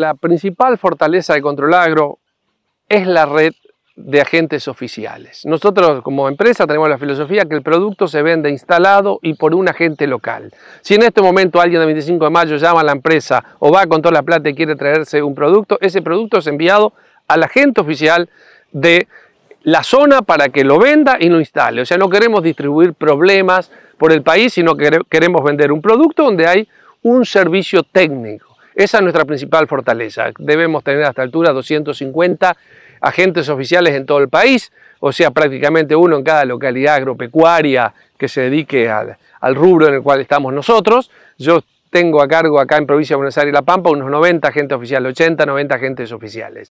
La principal fortaleza de Control Agro es la red de agentes oficiales. Nosotros como empresa tenemos la filosofía que el producto se vende instalado y por un agente local. Si en este momento alguien del 25 de mayo llama a la empresa o va con toda la plata y quiere traerse un producto, ese producto es enviado al agente oficial de la zona para que lo venda y lo instale. O sea, no queremos distribuir problemas por el país, sino que queremos vender un producto donde hay un servicio técnico. Esa es nuestra principal fortaleza. Debemos tener a esta altura 250 agentes oficiales en todo el país, o sea, prácticamente uno en cada localidad agropecuaria que se dedique al, rubro en el cual estamos nosotros. Yo tengo a cargo acá en Provincia de Buenos Aires y La Pampa unos 90 agentes oficiales, 80, 90 agentes oficiales.